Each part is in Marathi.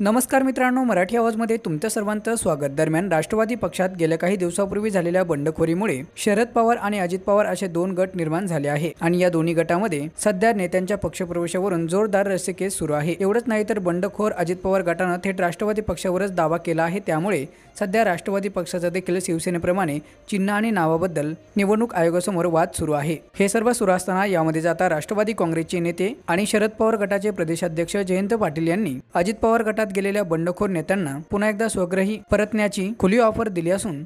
नमस्कार मित्रांनो मराठी आवाजमध्ये तुमचं सर्वांचं स्वागत दरम्यान राष्ट्रवादी पक्षात गेल्या काही दिवसापूर्वी झालेल्या बंडखोरीमुळे शरद पवार आणि अजित पवार असे दोन गट निर्माण झाले आहे आणि या दोन्ही गटामध्ये सध्या नेत्यांच्या पक्षप्रवेशावरून जोरदार रस्सेकेस सुरू आहे एवढंच नाही तर बंडखोर अजित पवार गटानं थेट राष्ट्रवादी पक्षावरच दावा केला आहे त्यामुळे सध्या राष्ट्रवादी पक्षाचा देखील शिवसेनेप्रमाणे चिन्ह आणि नावाबद्दल निवडणूक आयोगासमोर वाद सुरू आहे हे सर्व सुरू असताना यामध्ये जाता राष्ट्रवादी काँग्रेसचे नेते आणि शरद पवार गटाचे प्रदेशाध्यक्ष जयंत पाटील यांनी अजित पवार गटात गेलेल्या बंडखोर नेत्यांना पुन्हा एकदा स्वग्रही परतण्याची खुली ऑफर दिली असून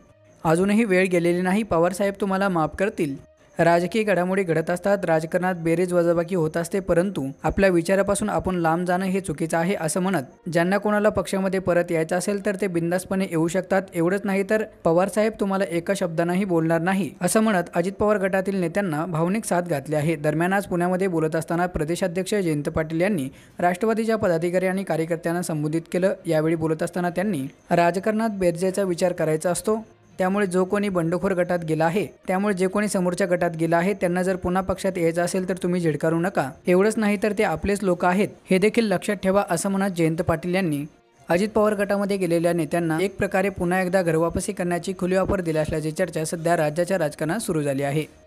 अजूनही वेळ गेलेली नाही पवारसाहेब तुम्हाला माफ करतील राजकीय घडामोडी घडत असतात राजकारणात बेरीज वजाबाकी होत असते परंतु आपल्या विचारापासून आपण लांब जाणं हे चुकीचं आहे असं म्हणत ज्यांना कोणाला पक्षामध्ये परत यायचं असेल तर ते बिंदासपणे येऊ शकतात एवढंच नाही तर पवारसाहेब तुम्हाला एका शब्दानंही बोलणार नाही असं म्हणत अजित पवार गटातील नेत्यांना भावनिक साथ घातली आहे दरम्यान आज पुण्यामध्ये बोलत असताना प्रदेशाध्यक्ष जयंत पाटील यांनी राष्ट्रवादीच्या पदाधिकारी आणि कार्यकर्त्यांना संबोधित केलं यावेळी बोलत असताना त्यांनी राजकारणात बेरजेचा विचार करायचा असतो त्यामुळे जो कोणी बंडखोर गटात गेला आहे त्यामुळे जे कोणी समोरच्या गटात गेला आहे त्यांना जर पुन्हा पक्षात यायचं असेल तर तुम्ही झिडकारू नका एवढंच नाही तर ते आपलेच लोक आहेत हे देखील लक्षात ठेवा असं म्हणत जयंत पाटील यांनी अजित पवार गटामध्ये गेलेल्या नेत्यांना एक प्रकारे पुन्हा एकदा घरवापसी करण्याची खुली वापर दिली असल्याची चर्चा सध्या राज्याच्या राजकारणात सुरू झाली आहे